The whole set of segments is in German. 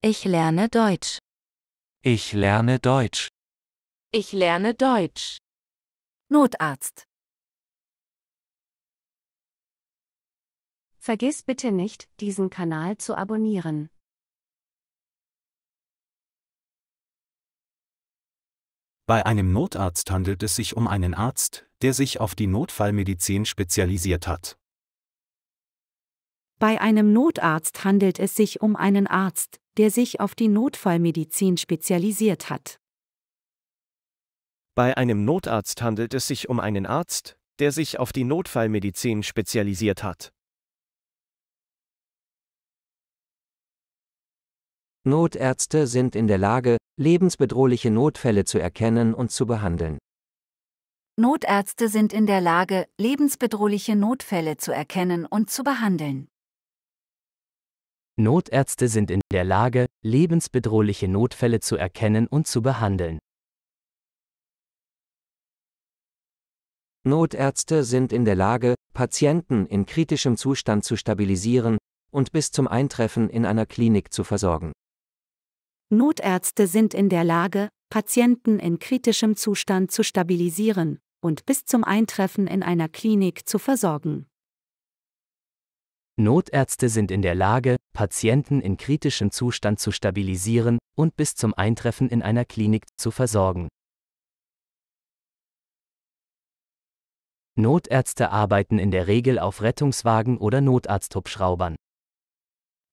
Ich lerne Deutsch. Ich lerne Deutsch. Ich lerne Deutsch. Notarzt. Vergiss bitte nicht, diesen Kanal zu abonnieren. Bei einem Notarzt handelt es sich um einen Arzt, der sich auf die Notfallmedizin spezialisiert hat. Bei einem Notarzt handelt es sich um einen Arzt, der sich auf die Notfallmedizin spezialisiert hat. Bei einem Notarzt handelt es sich um einen Arzt, der sich auf die Notfallmedizin spezialisiert hat. Notärzte sind in der Lage, lebensbedrohliche Notfälle zu erkennen und zu behandeln. Notärzte sind in der Lage, lebensbedrohliche Notfälle zu erkennen und zu behandeln. Notärzte sind in der Lage, lebensbedrohliche Notfälle zu erkennen und zu behandeln. Notärzte sind in der Lage, Patienten in kritischem Zustand zu stabilisieren und bis zum Eintreffen in einer Klinik zu versorgen. Notärzte sind in der Lage, Patienten in kritischem Zustand zu stabilisieren und bis zum Eintreffen in einer Klinik zu versorgen. Notärzte sind in der Lage, Patienten in kritischem Zustand zu stabilisieren und bis zum Eintreffen in einer Klinik zu versorgen. Notärzte arbeiten in der Regel auf Rettungswagen oder Notarzthubschraubern.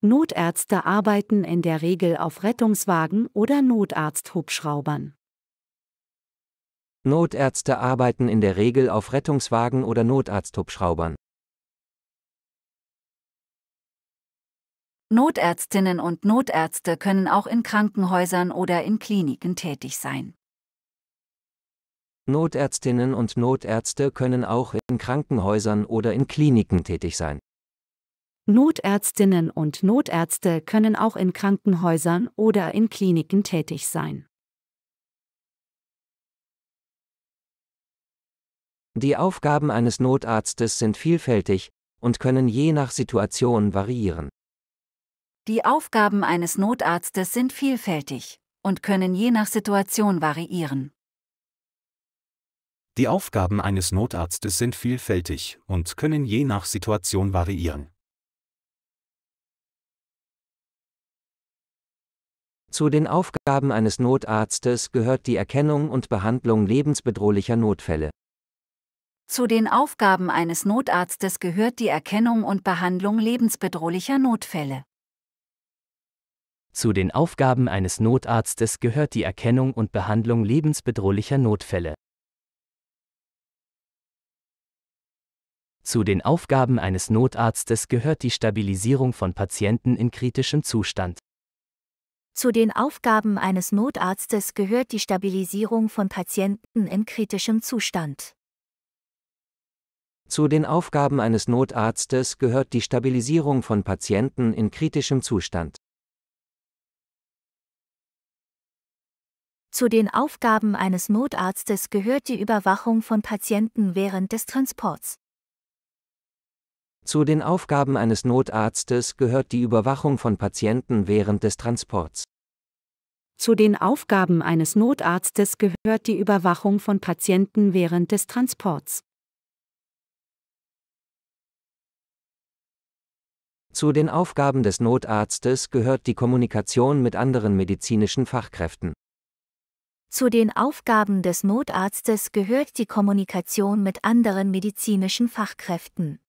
Notärzte arbeiten in der Regel auf Rettungswagen oder Notarzthubschraubern. Notärzte arbeiten in der Regel auf Rettungswagen oder Notarzthubschraubern. Notärztinnen und Notärzte können auch in Krankenhäusern oder in Kliniken tätig sein. Notärztinnen und Notärzte können auch in Krankenhäusern oder in Kliniken tätig sein. Notärztinnen und Notärzte können auch in Krankenhäusern oder in Kliniken tätig sein. Die Aufgaben eines Notarztes sind vielfältig und können je nach Situation variieren. Die Aufgaben eines Notarztes sind vielfältig und können je nach Situation variieren. Die Aufgaben eines Notarztes sind vielfältig und können je nach Situation variieren. Zu den Aufgaben eines Notarztes gehört die Erkennung und Behandlung lebensbedrohlicher Notfälle. Zu den Aufgaben eines Notarztes gehört die Erkennung und Behandlung lebensbedrohlicher Notfälle. Zu den Aufgaben eines Notarztes gehört die Erkennung und Behandlung lebensbedrohlicher Notfälle. Zu den Aufgaben eines Notarztes gehört die Stabilisierung von Patienten in kritischem Zustand. Zu den Aufgaben eines Notarztes gehört die Stabilisierung von Patienten in kritischem Zustand. Zu den Aufgaben eines Notarztes gehört die Stabilisierung von Patienten in kritischem Zustand. Zu den Aufgaben eines Notarztes gehört die Überwachung von Patienten während des Transports. Zu den Aufgaben eines Notarztes gehört die Überwachung von Patienten während des Transports. Zu den Aufgaben eines Notarztes gehört die Überwachung von Patienten während des Transports. Zu den Aufgaben des Notarztes gehört die Kommunikation mit anderen medizinischen Fachkräften. Zu den Aufgaben des Notarztes gehört die Kommunikation mit anderen medizinischen Fachkräften.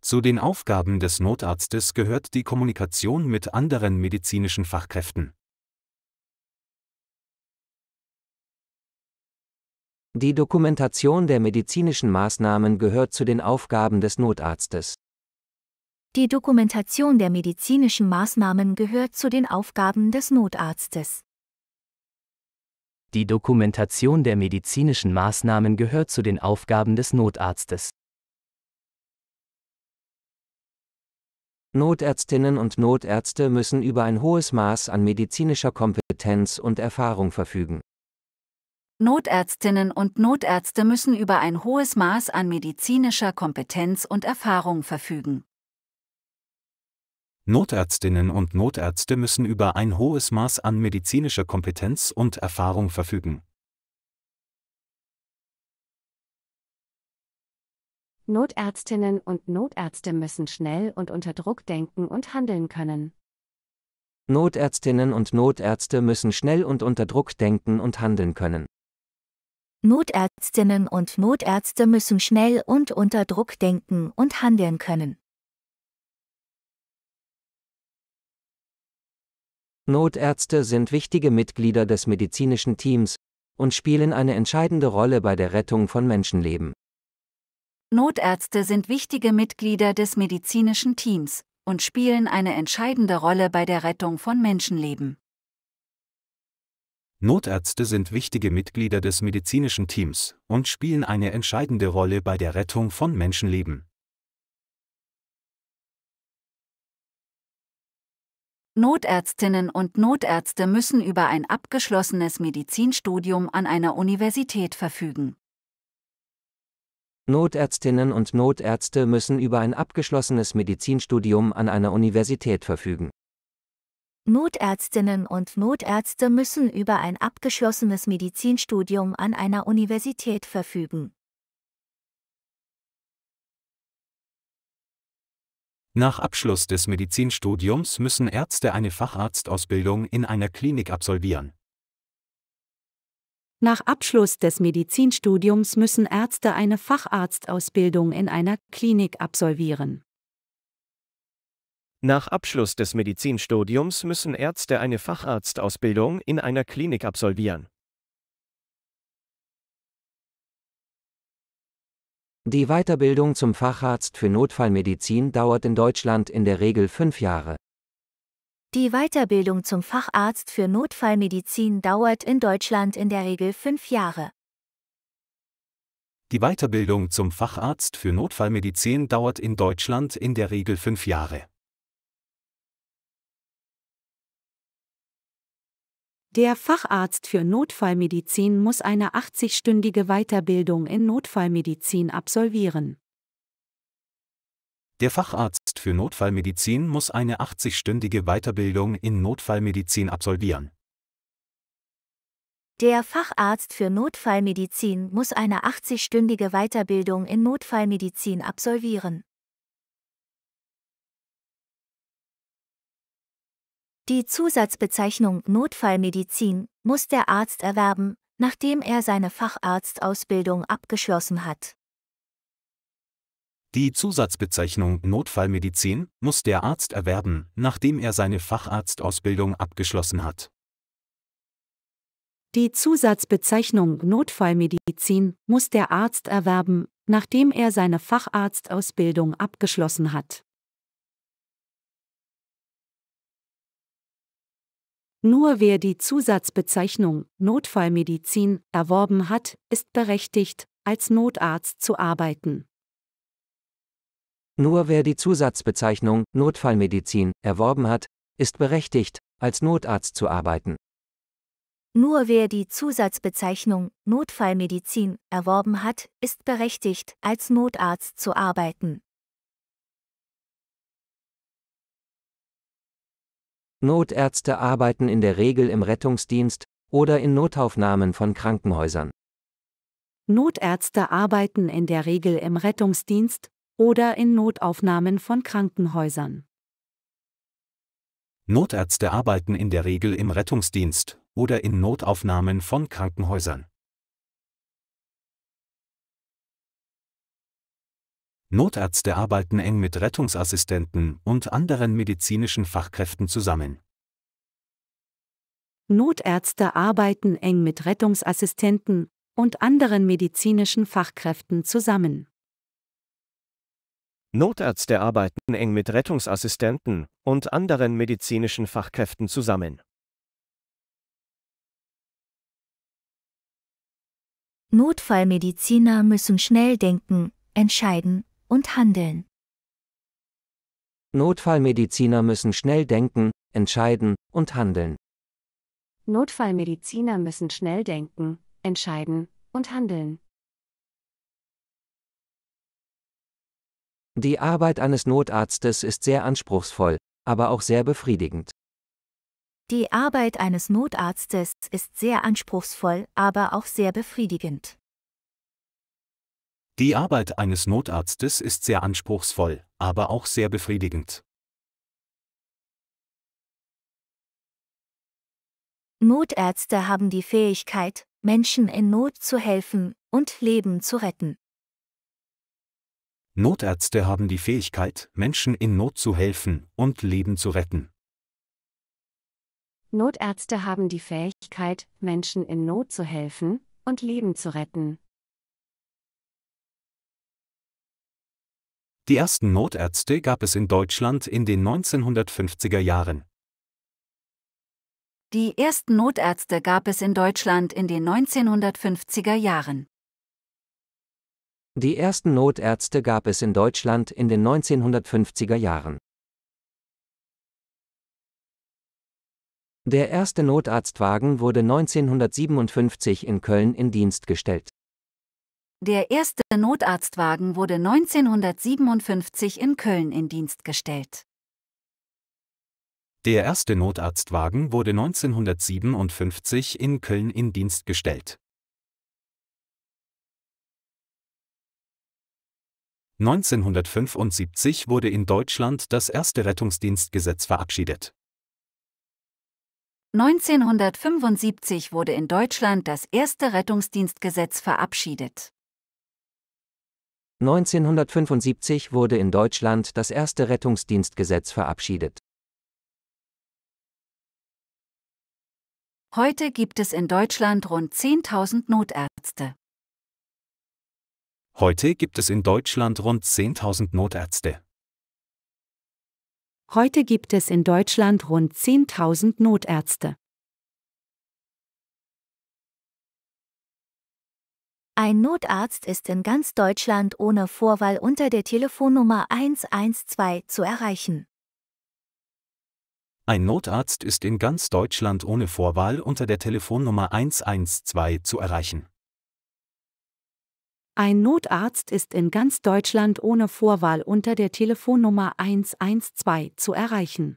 Zu den Aufgaben des Notarztes gehört die Kommunikation mit anderen medizinischen Fachkräften. Die Dokumentation der medizinischen Maßnahmen gehört zu den Aufgaben des Notarztes. Die Dokumentation der medizinischen Maßnahmen gehört zu den Aufgaben des Notarztes. Die Dokumentation der medizinischen Maßnahmen gehört zu den Aufgaben des Notarztes. Notärztinnen und Notärzte müssen über ein hohes Maß an medizinischer Kompetenz und Erfahrung verfügen. Notärztinnen und Notärzte müssen über ein hohes Maß an medizinischer Kompetenz und Erfahrung verfügen. Notärztinnen und Notärzte müssen über ein hohes Maß an medizinischer Kompetenz und Erfahrung verfügen. Notärztinnen und Notärzte müssen schnell und unter Druck denken und handeln können. Notärztinnen und Notärzte müssen schnell und unter Druck denken und handeln können. Notärztinnen und Notärzte müssen schnell und unter Druck denken und handeln können. Notärzte sind wichtige Mitglieder des medizinischen Teams und spielen eine entscheidende Rolle bei der Rettung von Menschenleben. Notärzte sind wichtige Mitglieder des medizinischen Teams und spielen eine entscheidende Rolle bei der Rettung von Menschenleben. Notärzte sind wichtige Mitglieder des medizinischen Teams und spielen eine entscheidende Rolle bei der Rettung von Menschenleben. Notärztinnen und Notärzte müssen über ein abgeschlossenes Medizinstudium an einer Universität verfügen. Notärztinnen und Notärzte müssen über ein abgeschlossenes Medizinstudium an einer Universität verfügen. Notärztinnen und Notärzte müssen über ein abgeschlossenes Medizinstudium an einer Universität verfügen. Nach Abschluss des Medizinstudiums müssen Ärzte eine Facharztausbildung in einer Klinik absolvieren. Nach Abschluss des Medizinstudiums müssen Ärzte eine Facharztausbildung in einer Klinik absolvieren. Nach Abschluss des Medizinstudiums müssen Ärzte eine Facharztausbildung in einer Klinik absolvieren. Die Weiterbildung zum Facharzt für Notfallmedizin dauert in Deutschland in der Regel fünf Jahre. Die Weiterbildung zum Facharzt für Notfallmedizin dauert in Deutschland in der Regel fünf Jahre. Die Weiterbildung zum Facharzt für Notfallmedizin dauert in Deutschland in der Regel fünf Jahre. Der Facharzt für Notfallmedizin muss eine 80-stündige Weiterbildung in Notfallmedizin absolvieren. Der Facharzt für Notfallmedizin muss eine 80-stündige Weiterbildung in Notfallmedizin absolvieren. Der Facharzt für Notfallmedizin muss eine 80-stündige Weiterbildung in Notfallmedizin absolvieren. Die Zusatzbezeichnung Notfallmedizin muss der Arzt erwerben, nachdem er seine Facharztausbildung abgeschlossen hat. Die Zusatzbezeichnung Notfallmedizin muss der Arzt erwerben, nachdem er seine Facharztausbildung abgeschlossen hat. Die Zusatzbezeichnung Notfallmedizin muss der Arzt erwerben, nachdem er seine Facharztausbildung abgeschlossen hat. Nur wer die Zusatzbezeichnung Notfallmedizin erworben hat, ist berechtigt, als Notarzt zu arbeiten. Nur wer die Zusatzbezeichnung Notfallmedizin erworben hat, ist berechtigt, als Notarzt zu arbeiten. Nur wer die Zusatzbezeichnung Notfallmedizin erworben hat, ist berechtigt, als Notarzt zu arbeiten. Notärzte arbeiten in der Regel im Rettungsdienst oder in Notaufnahmen von Krankenhäusern. Notärzte arbeiten in der Regel im Rettungsdienst oder in Notaufnahmen von Krankenhäusern. Notärzte arbeiten in der Regel im Rettungsdienst oder in Notaufnahmen von Krankenhäusern. Notärzte arbeiten eng mit Rettungsassistenten und anderen medizinischen Fachkräften zusammen. Notärzte arbeiten eng mit Rettungsassistenten und anderen medizinischen Fachkräften zusammen. Notärzte arbeiten eng mit Rettungsassistenten und anderen medizinischen Fachkräften zusammen. Notfallmediziner müssen schnell denken, entscheiden und handeln. Notfallmediziner müssen schnell denken, entscheiden und handeln. Notfallmediziner müssen schnell denken, entscheiden und handeln. Die Arbeit eines Notarztes ist sehr anspruchsvoll, aber auch sehr befriedigend. Die Arbeit eines Notarztes ist sehr anspruchsvoll, aber auch sehr befriedigend. Die Arbeit eines Notarztes ist sehr anspruchsvoll, aber auch sehr befriedigend. Notärzte haben die Fähigkeit, Menschen in Not zu helfen und Leben zu retten. Notärzte haben die Fähigkeit, Menschen in Not zu helfen und Leben zu retten. Notärzte haben die Fähigkeit, Menschen in Not zu helfen und Leben zu retten. Die ersten Notärzte gab es in Deutschland in den 1950er Jahren. Die ersten Notärzte gab es in Deutschland in den 1950er Jahren. Die ersten Notärzte gab es in Deutschland in den 1950er Jahren. Der erste Notarztwagen wurde 1957 in Köln in Dienst gestellt. Der erste Notarztwagen wurde 1957 in Köln in Dienst gestellt. Der erste Notarztwagen wurde 1957 in Köln in Dienst gestellt. 1975 wurde in Deutschland das erste Rettungsdienstgesetz verabschiedet. 1975 wurde in Deutschland das erste Rettungsdienstgesetz verabschiedet. 1975 wurde in Deutschland das erste Rettungsdienstgesetz verabschiedet. Heute gibt es in Deutschland rund 10.000 Notärzte. Heute gibt es in Deutschland rund 10.000 Notärzte. Heute gibt es in Deutschland rund 10.000 Notärzte. Ein Notarzt ist in ganz Deutschland ohne Vorwahl unter der Telefonnummer 112 zu erreichen. Ein Notarzt ist in ganz Deutschland ohne Vorwahl unter der Telefonnummer 112 zu erreichen. Ein Notarzt ist in ganz Deutschland ohne Vorwahl unter der Telefonnummer 112 zu erreichen.